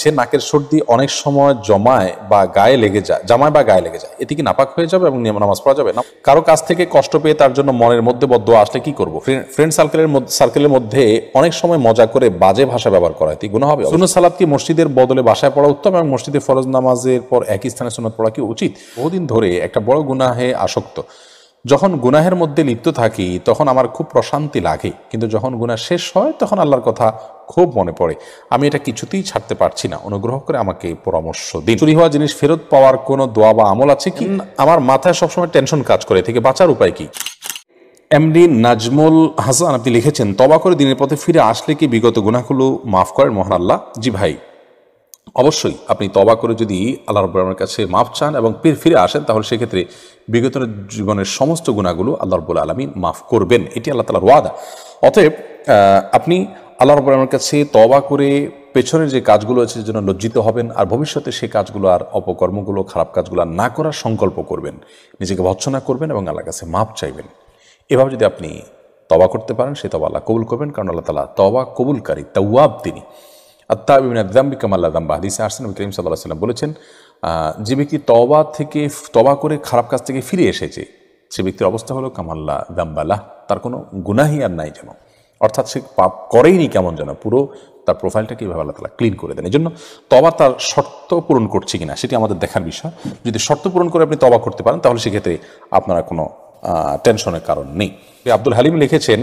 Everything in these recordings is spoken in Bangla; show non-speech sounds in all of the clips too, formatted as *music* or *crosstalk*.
সে নাকের সর্দি অনেক সময় জমায় বা গায়ে লেগে যায় জামায় বা গায়ে লেগে যায় এটি কি নাপাক হয়ে যাবে এবং নিয়ম নামাজ পড়া যাবে না কারো কাছ থেকে কষ্ট পেয়ে তার জন্য মনের মধ্যে বদ্ধ আসলে কি করবো ফ্রেন্ড সার্কেলের সার্কেলের মধ্যে অনেক সময় মজা করে বাজে ভাষা ব্যবহার করা এটি গুণ হবে সুনত সালাদ কি মসজিদের বদলে বাসায় পড়া উত্তম এবং মসজিদে ফরজ নামাজের পর একই স্থানে সুনত পড়া কি উচিত বহুদিন ধরে একটা বড় গুনাহে আসক্ত যখন গুনাহের মধ্যে লিপ্ত থাকি তখন আমার খুব প্রশান্তি লাগে কিন্তু যখন গুনাহ শেষ হয় তখন আল্লাহর কথা খুব মনে পড়ে আমি এটা কিছুতেই ছাড়তে পারছি না অনুগ্রহ করে আমাকে পরামর্শ দিন চুরি হওয়া জিনিস ফেরত পাওয়ার কোনো দোয়া বা আমল আছে কি আমার মাথায় সবসময় টেনশন কাজ করে থেকে বাঁচার উপায় কি এমডি নাজমুল হাসান আপনি লিখেছেন তবা করে দিনের পথে ফিরে আসলে কি বিগত গুনাহগুলো মাফ করেন মহান আল্লাহ জি ভাই অবশ্যই আপনি তবা করে যদি আল্লাহ রব্বুল আলমের কাছে মাফ চান এবং ফিরে আসেন তাহলে সেক্ষেত্রে বিগত জীবনের সমস্ত গুণাগুলো আল্লাহ রব্বুল আলমী মাফ করবেন এটি আল্লাহ তালার ওয়াদা অতএব আপনি আল্লাহ রব্বুল আলমের কাছে তবা করে পেছনের যে কাজগুলো আছে যেন লজ্জিত হবেন আর ভবিষ্যতে সেই কাজগুলো আর অপকর্মগুলো খারাপ কাজগুলো না করার সংকল্প করবেন নিজেকে ভৎসনা করবেন এবং আল্লাহর কাছে মাপ চাইবেন এভাবে যদি আপনি তবা করতে পারেন সে তবা আল্লাহ কবুল করবেন কারণ আল্লাহ তালা তবা কবুলকারী তাওয়াব তিনি আত্মা বিমিনা দাম্বিকাম দাম্বা হাদিসে আসছেন নবী করিম সাল্লাহ সাল্লাম বলেছেন যে ব্যক্তি তবা থেকে তবা করে খারাপ কাজ থেকে ফিরে এসেছে সে ব্যক্তির অবস্থা হলো কামাল্লা দাম্বালাহ তার কোনো গুনাহি আর নাই যেন অর্থাৎ সে পাপ করেইনি কেমন যেন পুরো তার প্রোফাইলটাকে এইভাবে আল্লাহ তালা ক্লিন করে দেন এই জন্য তবা তার শর্ত পূরণ করছে কিনা সেটি আমাদের দেখার বিষয় যদি শর্ত পূরণ করে আপনি তবা করতে পারেন তাহলে সেক্ষেত্রে আপনারা কোনো টেনশনের কারণ নেই আব্দুল হালিম লিখেছেন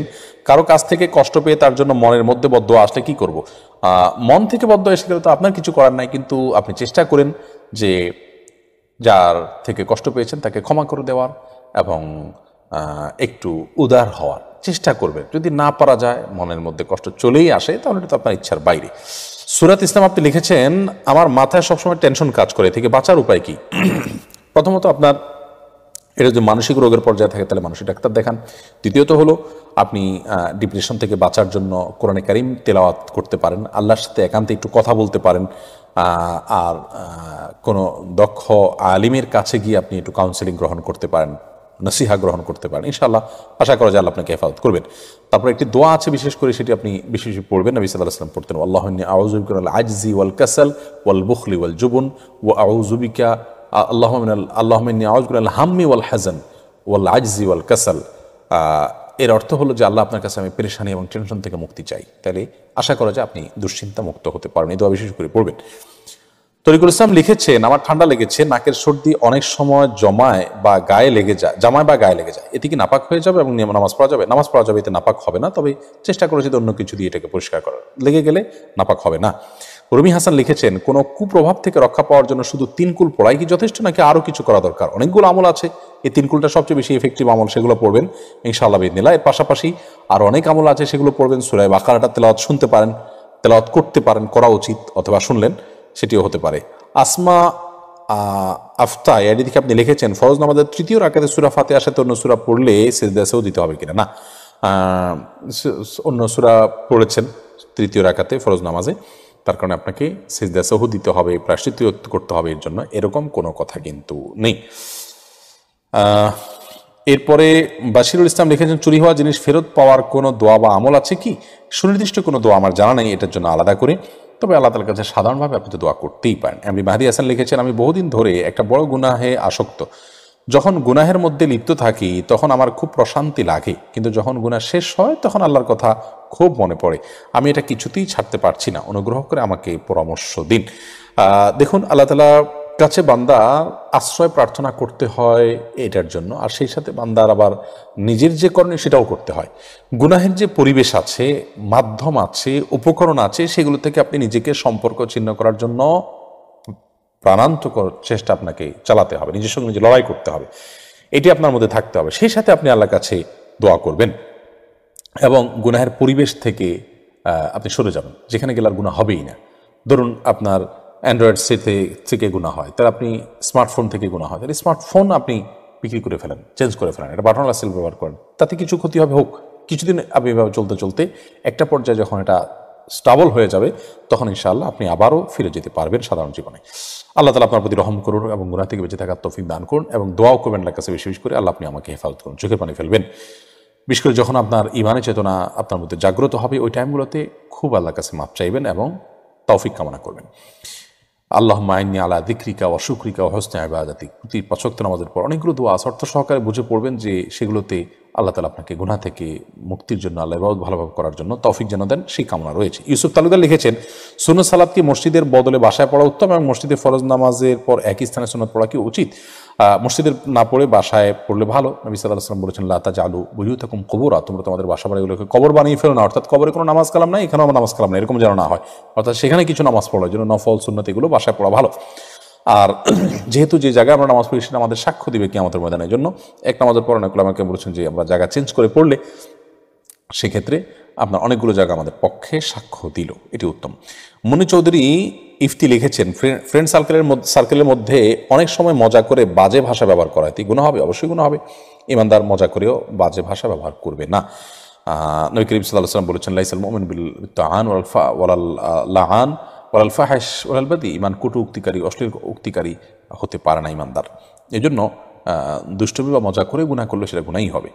কারো কাছ থেকে কষ্ট পেয়ে তার জন্য মনের মধ্যে বদ্ধ আসলে কি করব মন থেকে বদ্ধ এসে গেলে তো আপনার কিছু করার নাই কিন্তু আপনি চেষ্টা করেন যে যার থেকে কষ্ট পেয়েছেন তাকে ক্ষমা করে দেওয়ার এবং একটু উদার হওয়ার চেষ্টা করবেন যদি না পারা যায় মনের মধ্যে কষ্ট চলেই আসে তাহলে এটা তো আপনার ইচ্ছার বাইরে সুরাত ইসলাম আপনি লিখেছেন আমার মাথায় সবসময় টেনশন কাজ করে থেকে বাঁচার উপায় কি *clears throat* প্রথমত আপনার এটা যদি মানসিক রোগের পর্যায়ে থাকে তাহলে মানসিক ডাক্তার দেখান দ্বিতীয়ত হলো আপনি ডিপ্রেশন থেকে বাঁচার জন্য কোরআনে কারিম তেলাওয়াত করতে পারেন আল্লাহর সাথে একান্তে একটু কথা বলতে পারেন আর কোনো দক্ষ আলিমের কাছে গিয়ে আপনি একটু কাউন্সেলিং গ্রহণ করতে পারেন নসিহা গ্রহণ করতে পারেন ইনশাআল্লাহ আশা করা যায় আল্লাহ আপনাকে হেফাজত করবেন তারপর একটি দোয়া আছে বিশেষ করে সেটি আপনি বিশেষ পড়বেন নবী সাল্লাহ সাল্লাম পড়তেন আল্লাহ আউজুবিক আল আজজি ওয়াল কাসাল ওয়াল বুখলি ওয়াল জুবুন ও আউজুবিকা আল্লাহ আল্লাহমিন হাম্মি ওয়াল হাজান ওয়াল আজি ওয়াল কাসাল এর অর্থ হলো যে আল্লাহ আপনার কাছে আমি পেরেশানি এবং টেনশন থেকে মুক্তি চাই তাহলে আশা করা যায় আপনি দুশ্চিন্তা মুক্ত হতে পারেন এই দোয়া বিশেষ করে পড়বেন তরিকুল ইসলাম লিখেছেন আমার ঠান্ডা লেগেছে নাকের সর্দি অনেক সময় জমায় বা গায়ে লেগে যায় জামায় বা গায়ে লেগে যায় এটি কি নাপাক হয়ে যাবে এবং নামাজ পড়া যাবে নামাজ পড়া যাবে এতে নাপাক হবে না তবে চেষ্টা করেছি অন্য কিছু দিয়ে এটাকে পরিষ্কার করার লেগে গেলে নাপাক হবে না রবি হাসান লিখেছেন কোনো কুপ্রভাব থেকে রক্ষা পাওয়ার জন্য শুধু তিনকুল পড়াই কি যথেষ্ট নাকি আরও কিছু করা দরকার অনেকগুলো আমল আছে এই তিনকুলটা সবচেয়ে বেশি এফেক্টিভ আমল সেগুলো পড়বেন ইনশাআল্লাহ বিদিনা এর পাশাপাশি আর অনেক আমল আছে সেগুলো পড়বেন সুরায় বাকারাটা তেলাওয়াত শুনতে পারেন তেলাওয়াত করতে পারেন করা উচিত অথবা শুনলেন সেটিও হতে পারে আসমা আফতা এদিকে আপনি লিখেছেন ফরজ নামাজের তৃতীয় রাখাতে সুরা ফাতে তো অন্য সুরা পড়লে সেজদাসেও দিতে হবে কিনা না অন্য সুরা পড়েছেন তৃতীয় রাখাতে ফরজ নামাজে তার কারণে আপনাকে সিজদা দিতে হবে প্রাশ্চিত্য করতে হবে এর জন্য এরকম কোনো কথা কিন্তু নেই এরপরে বাশিরুল ইসলাম লিখেছেন চুরি হওয়া জিনিস ফেরত পাওয়ার কোনো দোয়া বা আমল আছে কি সুনির্দিষ্ট কোনো দোয়া আমার জানা নেই এটার জন্য আলাদা করে তবে আল্লাহ কাছে সাধারণভাবে আপনি তো দোয়া করতেই পারেন এমনি মাহাদি হাসান লিখেছেন আমি বহুদিন ধরে একটা বড় গুনাহে আসক্ত যখন গুনাহের মধ্যে লিপ্ত থাকি তখন আমার খুব প্রশান্তি লাগে কিন্তু যখন গুনাহ শেষ হয় তখন আল্লাহর কথা খুব মনে পড়ে আমি এটা কিছুতেই ছাড়তে পারছি না অনুগ্রহ করে আমাকে পরামর্শ দিন দেখুন আল্লাহ তালা কাছে বান্দা আশ্রয় প্রার্থনা করতে হয় এটার জন্য আর সেই সাথে বান্দার আবার নিজের যে করণীয় সেটাও করতে হয় গুনাহের যে পরিবেশ আছে মাধ্যম আছে উপকরণ আছে সেগুলো থেকে আপনি নিজেকে সম্পর্ক ছিন্ন করার জন্য প্রাণান্তকর চেষ্টা আপনাকে চালাতে হবে নিজের সঙ্গে নিজে লড়াই করতে হবে এটি আপনার মধ্যে থাকতে হবে সেই সাথে আপনি আল্লাহর কাছে দোয়া করবেন এবং গুনাহের পরিবেশ থেকে আপনি সরে যাবেন যেখানে গেলে আর গুণা হবেই না ধরুন আপনার অ্যান্ড্রয়েড সেটে থেকে গুণা হয় তাহলে আপনি স্মার্টফোন থেকে গুণা হয় তাহলে স্মার্টফোন আপনি বিক্রি করে ফেলেন চেঞ্জ করে ফেলেন এটা বাটন লাসেল ব্যবহার করেন তাতে কিছু ক্ষতি হবে হোক কিছুদিন আপনি চলতে চলতে একটা পর্যায়ে যখন এটা স্টাবল হয়ে যাবে তখন ইনশাআল্লাহ আপনি আবারও ফিরে যেতে পারবেন সাধারণ জীবনে আল্লাহ তালা আপনার প্রতি রহম করুন এবং গুণা থেকে বেঁচে থাকার তফিক দান করুন এবং দোয়াও করবেন আল্লাহ কাছে বিশেষ করে আল্লাহ আপনি আমাকে হেফাজত করুন চোখে পানি ফেলবেন বিশেষ করে যখন আপনার ইমানে চেতনা আপনার মধ্যে জাগ্রত হবে ওই টাইমগুলোতে খুব আল্লাহ কাছে মাপ চাইবেন এবং তৌফিক কামনা করবেন আল্লাহ মাইনি আলা দিক্রিকা ও শুক্রিকা ও হস্তে আবাদাতিক প্রতি পাঁচক্ত নামাজের পর অনেকগুলো দোয়া অর্থ সহকারে বুঝে পড়বেন যে সেগুলোতে আল্লাহ তালা আপনাকে গুণা থেকে মুক্তির জন্য আল্লাহ বাবদ ভালোভাবে করার জন্য তৌফিক যেন দেন সেই কামনা রয়েছে ইউসুফ তালুদা লিখেছেন সুনত সালাদকে মসজিদের বদলে বাসায় পড়া উত্তম এবং মসজিদে ফরজ নামাজের পর একই স্থানে সুনত পড়া কি উচিত মসজিদের না পড়ে বাসায় পড়লে ভালো নবী সাল্লাহ আসলাম বলেছেন লাতা জালু বুঝু থাকুম কবরা তোমরা তোমাদের বাসা বাড়িগুলোকে কবর বানিয়ে ফেলো না অর্থাৎ কবরে কোনো নামাজ কালাম নাই এখানেও আমার নামাজ কালাম না এরকম যেন না হয় অর্থাৎ সেখানে কিছু নামাজ পড়ার জন্য নফল সুন্নত এগুলো বাসায় পড়া ভালো আর *clears throat* যেহেতু যে জায়গায় আমরা নামাজ পড়ি সেটা আমাদের সাক্ষ্য দিবে কি আমাদের ময়দানের জন্য এক নামাজের পর অনেকগুলো আমাকে বলেছেন যে আমরা জায়গা চেঞ্জ করে পড়লে সেক্ষেত্রে আপনার অনেকগুলো জায়গা আমাদের পক্ষে সাক্ষ্য দিল এটি উত্তম মনি চৌধুরী ইফতি লিখেছেন ফ্রেন্ড সার্কেলের সার্কেলের মধ্যে অনেক সময় মজা করে বাজে ভাষা ব্যবহার করা হয় গুণ হবে অবশ্যই গুণ হবে ইমানদার মজা করেও বাজে ভাষা ব্যবহার করবে না নবী করিম সাল্লাহ সাল্লাম বলেছেন লাইসাল মোমিন বিল তাহান ওয়ালফা ওয়ালাল লাহান ওয়ালাল ফাহাস ওয়ালাল ইমান কুটু উক্তিকারী অশ্লীল উক্তিকারী হতে পারে না ইমানদার এজন্য দুষ্টমি বা মজা করে গুণা করলে সেটা গুণাই হবে